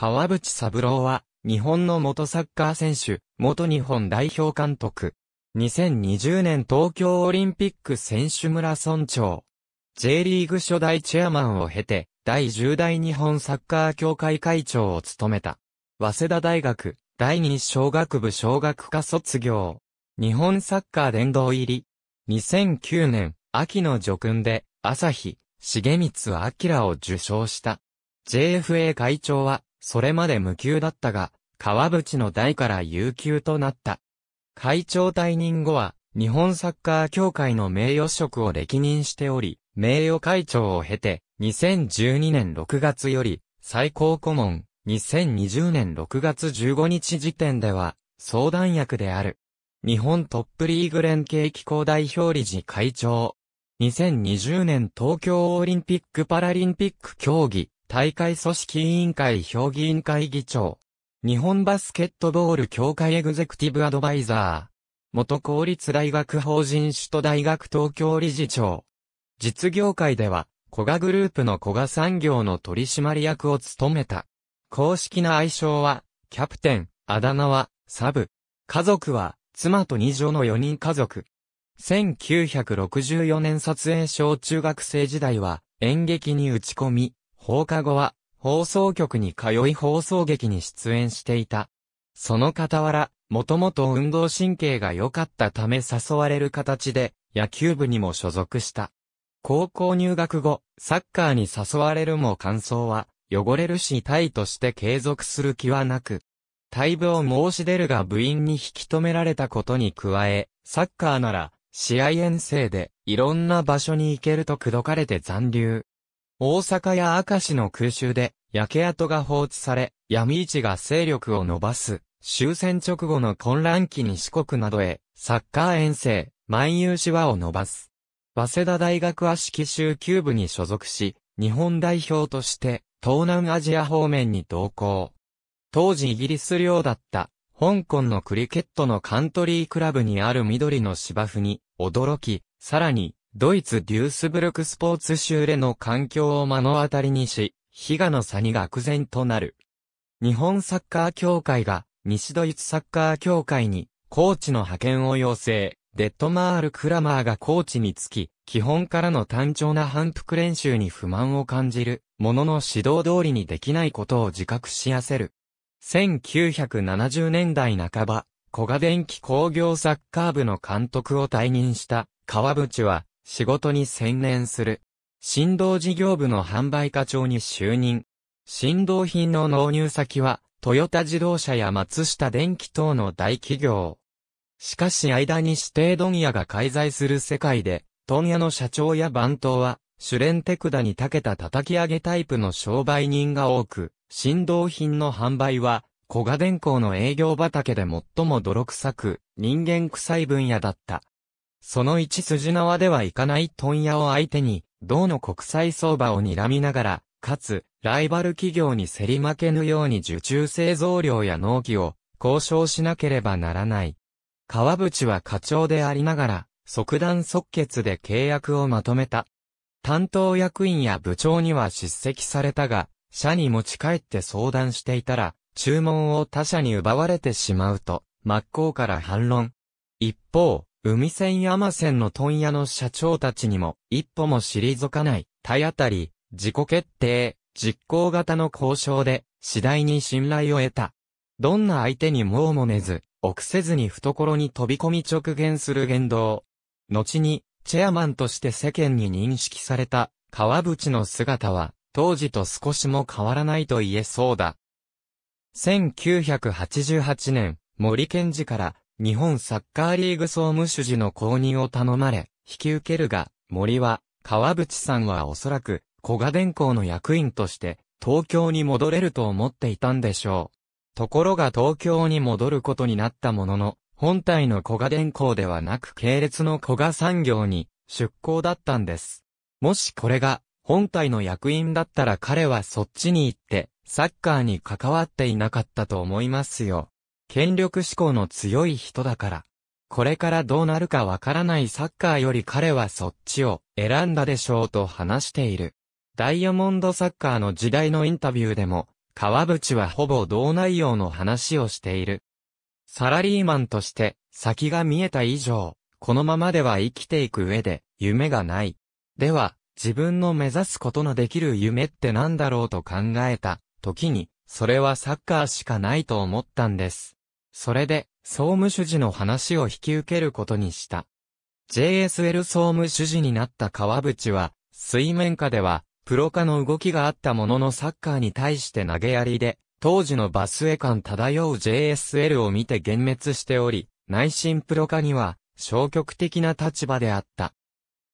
川淵三郎は、日本の元サッカー選手、元日本代表監督。2020年東京オリンピック選手村村長。J リーグ初代チェアマンを経て、第10代日本サッカー協会会長を務めた。早稲田大学、第2小学部小学科卒業。日本サッカー殿堂入り。2009年、秋の叙勲で、朝日、重光明を受賞した。JFA 会長は、それまで無給だったが、川淵の代から有給となった。会長退任後は、日本サッカー協会の名誉職を歴任しており、名誉会長を経て、2012年6月より、最高顧問、2020年6月15日時点では、相談役である。日本トップリーグ連携機構代表理事会長。2020年東京オリンピック・パラリンピック競技、大会組織委員会評議員会議長、日本バスケットボール協会エグゼクティブアドバイザー、元公立大学法人首都大学東京理事長。実業界では、古賀グループの古賀産業の取締役を務めた。公式な愛称は、キャプテン、あだ名は、サブ。家族は、妻と二女の四人家族。1964年撮影小中学生時代は、演劇に打ち込み、放課後は放送局に通い放送劇に出演していた。その傍ら、もともと運動神経が良かったため誘われる形で野球部にも所属した。高校入学後、サッカーに誘われるも感想は、汚れるし体として継続する気はなく、退部を申し出るが部員に引き止められたことに加え、サッカーなら、試合遠征で、いろんな場所に行けると口説かれて残留。大阪や明石の空襲で焼け跡が放置され、闇市が勢力を伸ばす。終戦直後の混乱期に四国などへ、サッカー遠征、万有し和を伸ばす。早稲田大学は式季州球部に所属し、日本代表として、東南アジア方面に同行。当時イギリス領だった、香港のクリケットのカントリークラブにある緑の芝生に、驚き、さらに、ドイツデュースブルクスポーツ州での環境を目の当たりにし、悲賀の差に愕然となる。日本サッカー協会が西ドイツサッカー協会にコーチの派遣を要請。デッドマール・クラマーがコーチにつき、基本からの単調な反復練習に不満を感じる、ものの指導通りにできないことを自覚しやせる。1970年代半ば、古賀電機工業サッカー部の監督を退任した、川淵は、仕事に専念する。振動事業部の販売課長に就任。振動品の納入先は、トヨタ自動車や松下電機等の大企業。しかし間に指定問屋が介在する世界で、問屋の社長や番頭は、主練手ダに長けた叩き上げタイプの商売人が多く、振動品の販売は、小賀電工の営業畑で最も泥臭く、人間臭い分野だった。その一筋縄ではいかない問屋を相手に、銅の国際相場を睨みながら、かつ、ライバル企業に競り負けぬように受注製造量や納期を交渉しなければならない。川淵は課長でありながら、即断即決で契約をまとめた。担当役員や部長には叱責されたが、社に持ち帰って相談していたら、注文を他社に奪われてしまうと、真っ向から反論。一方、海船山船の問屋の社長たちにも、一歩も退かない、体当たり、自己決定、実行型の交渉で、次第に信頼を得た。どんな相手にもうもねず、臆せずに懐に飛び込み直言する言動。後に、チェアマンとして世間に認識された、川淵の姿は、当時と少しも変わらないと言えそうだ。1988年、森賢治から日本サッカーリーグ総務主事の公認を頼まれ、引き受けるが、森は、川淵さんはおそらく、古賀電工の役員として、東京に戻れると思っていたんでしょう。ところが東京に戻ることになったものの、本体の古賀電工ではなく系列の古賀産業に出向だったんです。もしこれが本体の役員だったら彼はそっちに行ってサッカーに関わっていなかったと思いますよ。権力志向の強い人だから。これからどうなるかわからないサッカーより彼はそっちを選んだでしょうと話している。ダイヤモンドサッカーの時代のインタビューでも、川淵はほぼ同内容の話をしている。サラリーマンとして先が見えた以上、このままでは生きていく上で夢がない。では、自分の目指すことのできる夢って何だろうと考えた時に、それはサッカーしかないと思ったんです。それで、総務主事の話を引き受けることにした。JSL 総務主事になった川淵は、水面下では、プロ化の動きがあったもののサッカーに対して投げやりで、当時のバスエ感漂う JSL を見て幻滅しており、内心プロ化には、消極的な立場であった。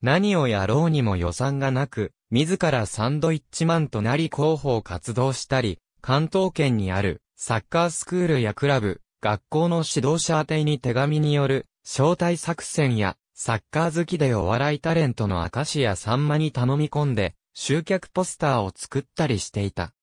何をやろうにも予算がなく、自らサンドイッチマンとなり広報活動したり、関東圏にあるサッカースクールやクラブ、学校の指導者宛てに手紙による、招待作戦や、サッカー好きでお笑いタレントの明石家さんまに頼み込んで、集客ポスターを作ったりしていた。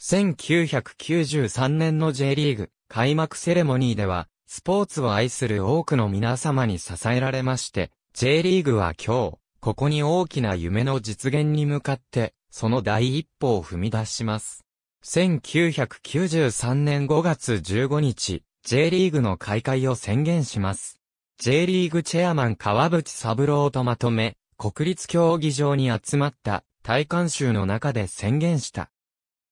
1993年の J リーグ開幕セレモニーでは、スポーツを愛する多くの皆様に支えられまして、J リーグは今日、ここに大きな夢の実現に向かって、その第一歩を踏み出します。1993年5月15日、J リーグの開会を宣言します。J リーグチェアマン川淵三郎とまとめ、国立競技場に集まった大観衆の中で宣言した。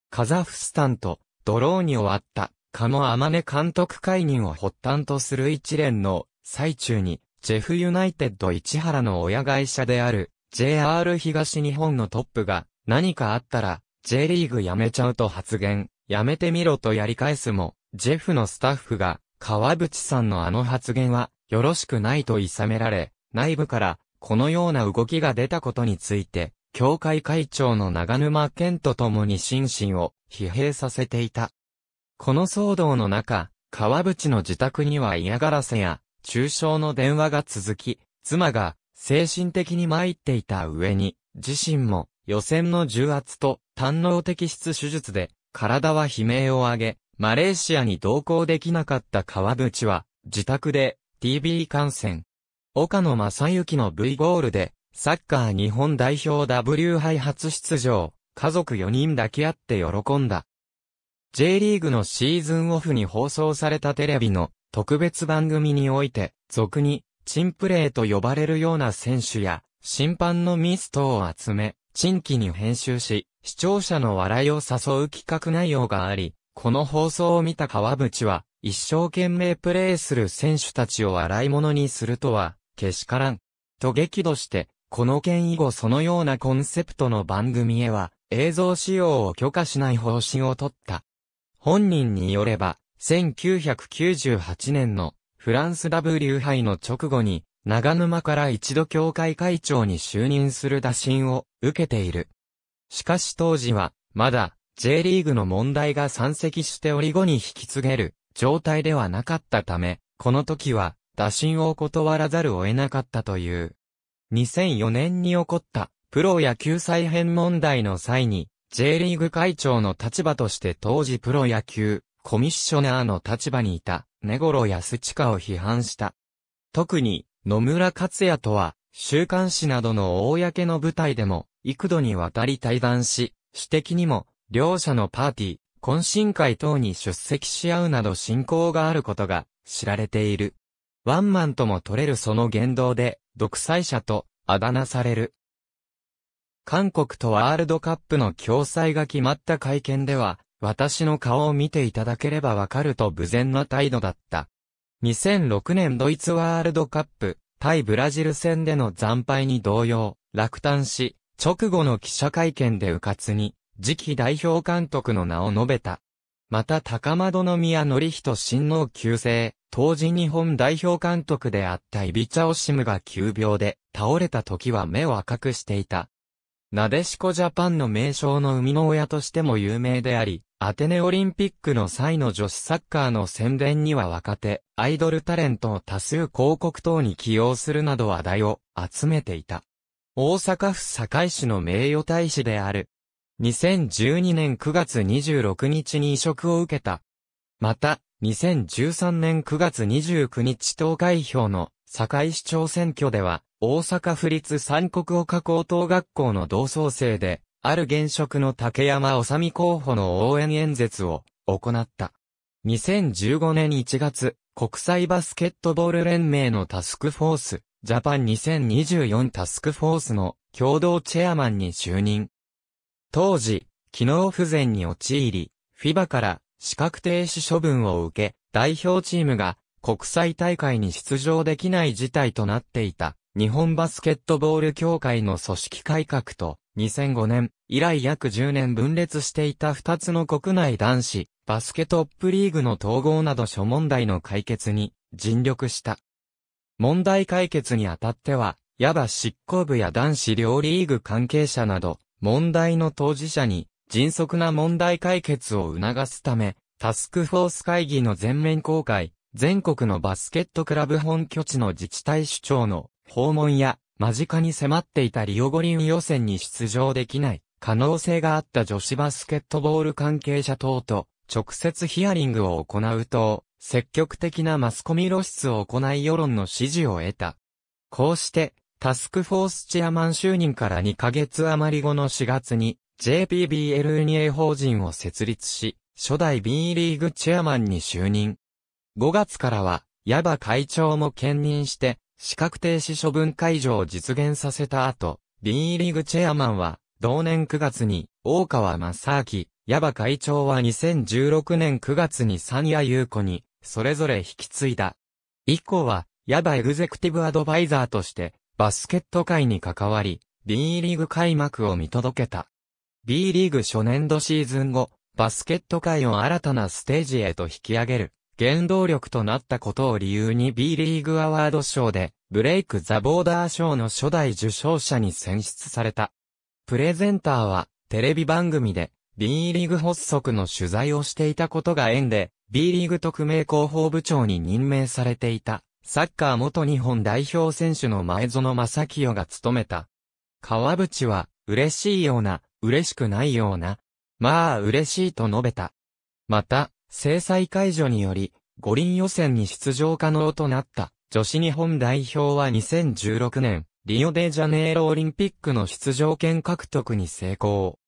カザフスタンとドローに終わったカモアマネ監督解任を発端とする一連の最中に、ジェフユナイテッド市原の親会社である JR 東日本のトップが何かあったら J リーグ辞めちゃうと発言、やめてみろとやり返すも、ジェフのスタッフが、川淵さんのあの発言は、よろしくないと諌められ、内部から、このような動きが出たことについて、協会会長の長沼健と共に心身を疲弊させていた。この騒動の中、川淵の自宅には嫌がらせや、中傷の電話が続き、妻が精神的に参っていた上に、自身も予選の重圧と胆能摘出手術で体は悲鳴を上げ、マレーシアに同行できなかった川淵は自宅で TB 感染。岡野正幸の V ゴールでサッカー日本代表 W 杯初出場、家族4人抱き合って喜んだ。J リーグのシーズンオフに放送されたテレビの特別番組において、俗に、チンプレーと呼ばれるような選手や、審判のミストを集め、新規に編集し、視聴者の笑いを誘う企画内容があり、この放送を見た川淵は、一生懸命プレーする選手たちを洗い物にするとは、けしからん。と激怒して、この件以後そのようなコンセプトの番組へは、映像使用を許可しない方針を取った。本人によれば、1998年のフランス W 杯の直後に、長沼から一度協会会長に就任する打診を受けている。しかし当時は、まだ J リーグの問題が山積しており後に引き継げる状態ではなかったため、この時は打診を断らざるを得なかったという。2004年に起こったプロ野球再編問題の際に、J リーグ会長の立場として当時プロ野球コミッショナーの立場にいた根頃安親を批判した。特に野村克也とは、週刊誌などの公の舞台でも、幾度にわたり対談し、私的にも、両者のパーティー、懇親会等に出席し合うなど親交があることが知られている。ワンマンとも取れるその言動で、独裁者とあだ名される。韓国とワールドカップの共催が決まった会見では、私の顔を見ていただければわかると無前な態度だった。2006年ドイツワールドカップ、対ブラジル戦での惨敗に同様、落胆し、直後の記者会見で迂闊に、次期代表監督の名を述べた。また高窓宮則人新王旧姓、当時日本代表監督であったイビチャオシムが急病で、倒れた時は目を赤くしていた。なでしこジャパンの名称の生みの親としても有名であり、アテネオリンピックの際の女子サッカーの宣伝には若手、アイドルタレントを多数広告等に起用するなど話題を集めていた。大阪府堺市の名誉大使である。2012年9月26日に移植を受けた。また、2013年9月29日投開票の堺市長選挙では、大阪府立三国岡高等学校の同窓生で、ある現職の竹山治美候補の応援演説を行った。2015年1月、国際バスケットボール連盟のタスクフォース、ジャパン2024タスクフォースの共同チェアマンに就任。当時、機能不全に陥り、フィバから資格停止処分を受け、代表チームが国際大会に出場できない事態となっていた、日本バスケットボール協会の組織改革と、2005年以来約10年分裂していた2つの国内男子バスケトップリーグの統合など諸問題の解決に尽力した。問題解決にあたっては、矢場執行部や男子両リーグ関係者など、問題の当事者に迅速な問題解決を促すため、タスクフォース会議の全面公開、全国のバスケットクラブ本拠地の自治体首長の訪問や間近に迫っていたリオ五輪予選に出場できない可能性があった女子バスケットボール関係者等と直接ヒアリングを行うと、積極的なマスコミ露出を行い世論の支持を得た。こうして、タスクフォースチェアマン就任から2ヶ月余り後の4月に JPBLNA 法人を設立し、初代 B リーグチェアマンに就任。5月からは、ヤバ会長も兼任して、資格停止処分解除を実現させた後、B リーグチェアマンは、同年9月に、大川正明、矢場会長は2016年9月に三谷優子に、それぞれ引き継いだ。以降は、矢場エグゼクティブアドバイザーとして、バスケット界に関わり、B リーグ開幕を見届けた。B リーグ初年度シーズン後、バスケット界を新たなステージへと引き上げる。原動力となったことを理由に B リーグアワード賞で、ブレイク・ザ・ボーダー賞の初代受賞者に選出された。プレゼンターは、テレビ番組で、B リーグ発足の取材をしていたことが縁で、B リーグ特命広報部長に任命されていた、サッカー元日本代表選手の前園正清が務めた。川淵は、嬉しいような、嬉しくないような、まあ嬉しいと述べた。また、制裁解除により、五輪予選に出場可能となった、女子日本代表は2016年、リオデジャネイロオリンピックの出場権獲得に成功。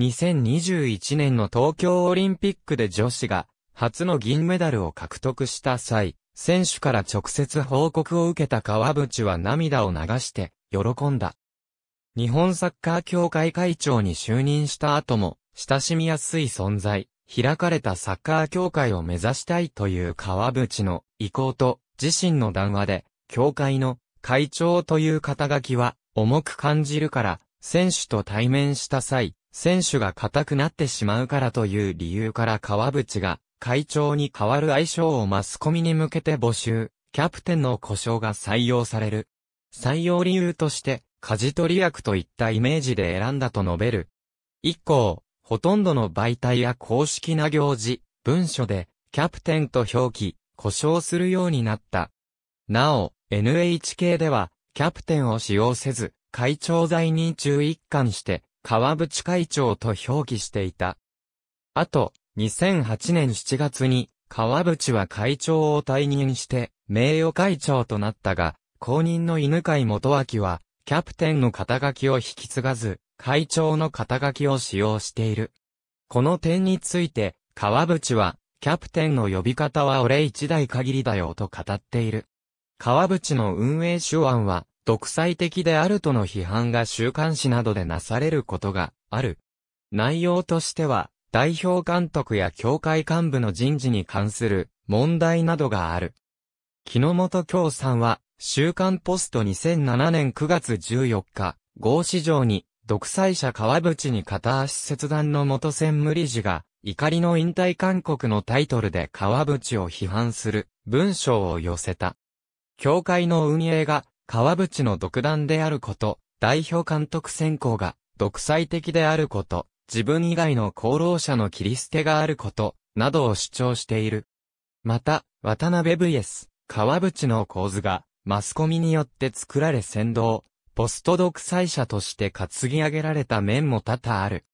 2021年の東京オリンピックで女子が初の銀メダルを獲得した際、選手から直接報告を受けた川淵は涙を流して喜んだ。日本サッカー協会会長に就任した後も親しみやすい存在、開かれたサッカー協会を目指したいという川淵の意向と自身の談話で、協会の会長という肩書きは重く感じるから、選手と対面した際、選手が硬くなってしまうからという理由から川淵が会長に代わる愛称をマスコミに向けて募集、キャプテンの故障が採用される。採用理由として、舵取り役といったイメージで選んだと述べる。以降、ほとんどの媒体や公式な行事、文書で、キャプテンと表記、故障するようになった。なお、NHK では、キャプテンを使用せず、会長在任中一貫して、川淵会長と表記していた。あと、2008年7月に、川淵は会長を退任して、名誉会長となったが、公認の犬飼元明は、キャプテンの肩書きを引き継がず、会長の肩書きを使用している。この点について、川淵は、キャプテンの呼び方は俺一代限りだよと語っている。川淵の運営手腕は、独裁的であるとの批判が週刊誌などでなされることがある。内容としては、代表監督や協会幹部の人事に関する問題などがある。木本京さんは、週刊ポスト2007年9月14日、合市場に独裁者川淵に片足切断の元専務理事が、怒りの引退勧告のタイトルで川淵を批判する文章を寄せた。教会の運営が川淵の独断であること、代表監督選考が独裁的であること、自分以外の功労者の切り捨てがあること、などを主張している。また、渡辺 VS、川淵の構図が、マスコミによって作られ先導。ポスト独裁者として担ぎ上げられた面も多々ある。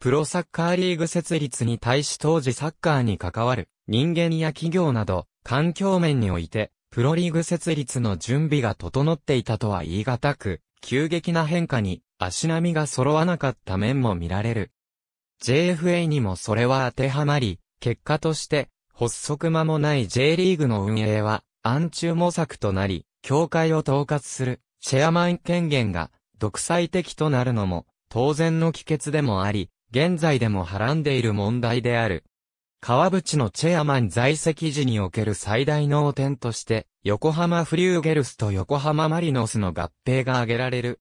プロサッカーリーグ設立に対し当時サッカーに関わる人間や企業など環境面においてプロリーグ設立の準備が整っていたとは言い難く急激な変化に足並みが揃わなかった面も見られる。JFA にもそれは当てはまり、結果として発足間もない J リーグの運営は暗中模索となり、協会を統括するチェアマン権限が独裁的となるのも当然の帰結でもあり、現在でもはらんでいる問題である。川淵のチェアマン在籍時における最大の汚点として、横浜フリューゲルスと横浜マリノスの合併が挙げられる。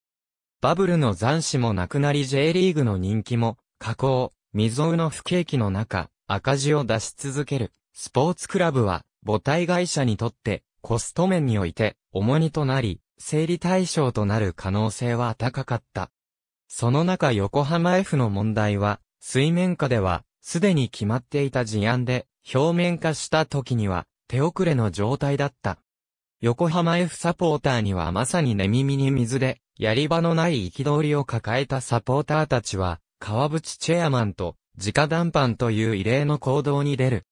バブルの残死もなくなり J リーグの人気も、下降、未曾有の不景気の中、赤字を出し続ける。スポーツクラブは、母体会社にとって、コスト面において、重荷となり、整理対象となる可能性は高かった。その中横浜 F の問題は、水面下では、すでに決まっていた事案で、表面化した時には、手遅れの状態だった。横浜 F サポーターにはまさに寝耳に水で、やり場のない憤りを抱えたサポーターたちは、川淵チェアマンと、直談判という異例の行動に出る。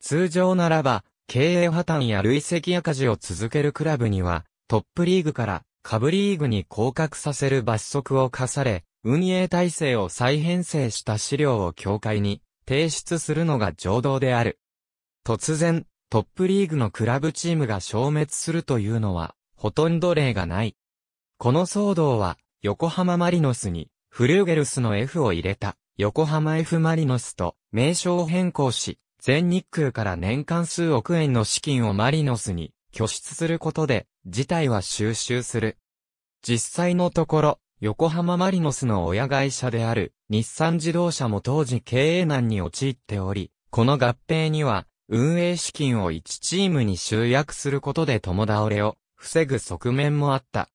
通常ならば、経営破綻や累積赤字を続けるクラブには、トップリーグから下部リーグに降格させる罰則を課され、運営体制を再編成した資料を協会に提出するのが常道である。突然、トップリーグのクラブチームが消滅するというのは、ほとんど例がない。この騒動は、横浜マリノスに、フルーゲルスの F を入れた、横浜 F マリノスと名称を変更し、全日空から年間数億円の資金をマリノスに拠出することで、事態は収集する。実際のところ、横浜マリノスの親会社である日産自動車も当時経営難に陥っており、この合併には運営資金を1チームに集約することで共倒れを防ぐ側面もあった。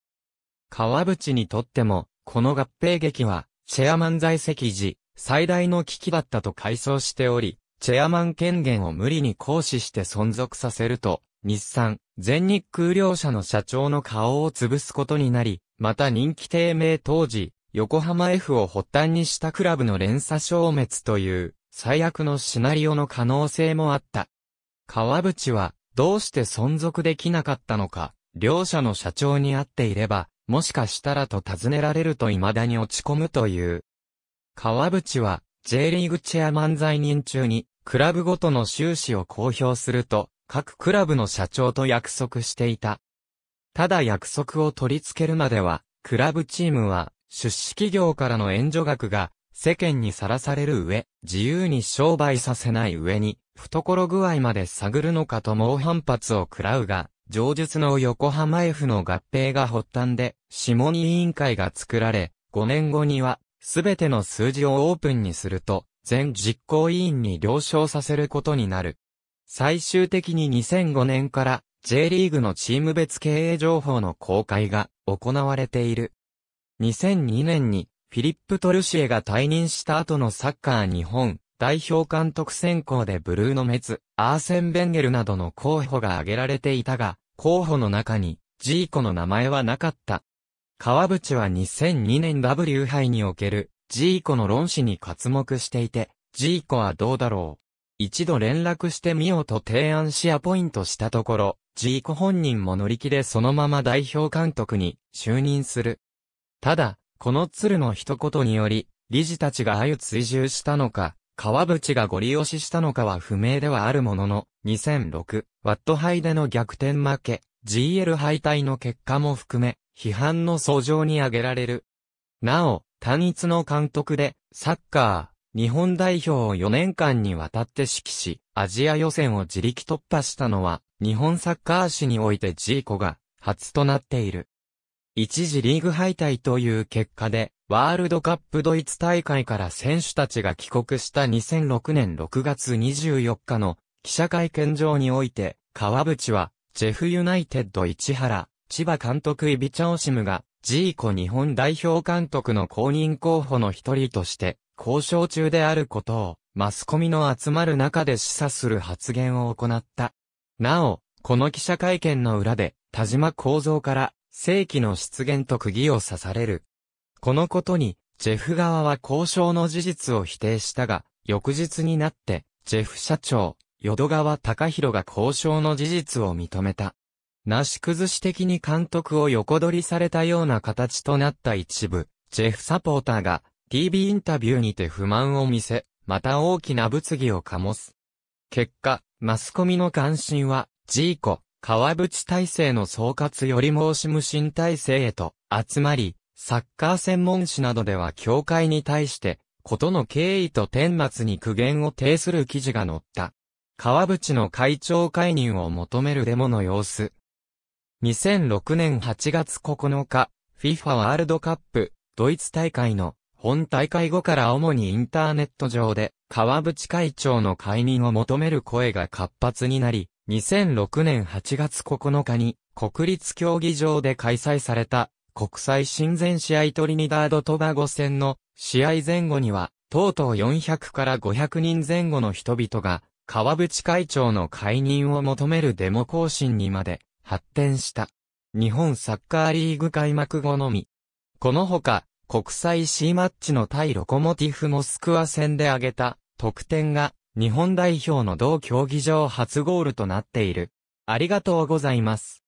川淵にとっても、この合併劇は、チェアマン在籍時、最大の危機だったと回想しており、チェアマン権限を無理に行使して存続させると、日産、全日空両社の社長の顔を潰すことになり、また人気低迷当時、横浜 F を発端にしたクラブの連鎖消滅という、最悪のシナリオの可能性もあった。川淵は、どうして存続できなかったのか、両社の社長に会っていれば、もしかしたらと尋ねられると未だに落ち込むという。川淵は、J リーグチェア漫才人中に、クラブごとの収支を公表すると、各クラブの社長と約束していた。ただ約束を取り付けるまでは、クラブチームは、出資企業からの援助額が、世間にさらされる上、自由に商売させない上に、懐具合まで探るのかと猛反発を食らうが、上述の横浜 F の合併が発端で、下に委員会が作られ、5年後には、すべての数字をオープンにすると、全実行委員に了承させることになる。最終的に2005年から J リーグのチーム別経営情報の公開が行われている。2002年にフィリップ・トルシエが退任した後のサッカー日本代表監督選考でブルーノ・メツ、アーセン・ベンゲルなどの候補が挙げられていたが、候補の中にジーコの名前はなかった。川淵は2002年 W 杯におけるジーコの論旨に活目していて、ジーコはどうだろう。一度連絡してみようと提案しアポイントしたところ、ジーコ本人も乗り気でそのまま代表監督に就任する。ただ、この鶴の一言により、理事たちがゆ追従したのか、川淵がご利用ししたのかは不明ではあるものの、2006、ワット杯での逆転負け、GL 敗退の結果も含め、批判の訴状に挙げられる。なお、単一の監督で、サッカー、日本代表を4年間にわたって指揮し、アジア予選を自力突破したのは、日本サッカー史においてジーコが初となっている。一時リーグ敗退という結果で、ワールドカップドイツ大会から選手たちが帰国した2006年6月24日の記者会見場において、川淵は、ジェフユナイテッド市原、千葉監督イビチャオシムが、ジーコ日本代表監督の公認候補の一人として、交渉中であることを、マスコミの集まる中で示唆する発言を行った。なお、この記者会見の裏で、田島構造から、正規の出現と釘を刺される。このことに、ジェフ側は交渉の事実を否定したが、翌日になって、ジェフ社長、淀川隆弘が交渉の事実を認めた。なし崩し的に監督を横取りされたような形となった一部、ジェフサポーターが、TV インタビューにて不満を見せ、また大きな物議を醸す。結果、マスコミの関心は、ジーコ、川淵体制の総括より申し無心体制へと集まり、サッカー専門誌などでは協会に対して、ことの経緯と顛末に苦言を呈する記事が載った。川淵の会長解任を求めるデモの様子。2006年8月9日、FIFA ワールドカップ、ドイツ大会の本大会後から主にインターネット上で、川淵会長の解任を求める声が活発になり、2006年8月9日に、国立競技場で開催された、国際親善試合トリニダード・トバゴ戦の試合前後には、とうとう400から500人前後の人々が、川淵会長の解任を求めるデモ行進にまで発展した。日本サッカーリーグ開幕後のみ。このほか、国際 C マッチの対ロコモティフモスクワ戦で挙げた得点が日本代表の同競技場初ゴールとなっている。ありがとうございます。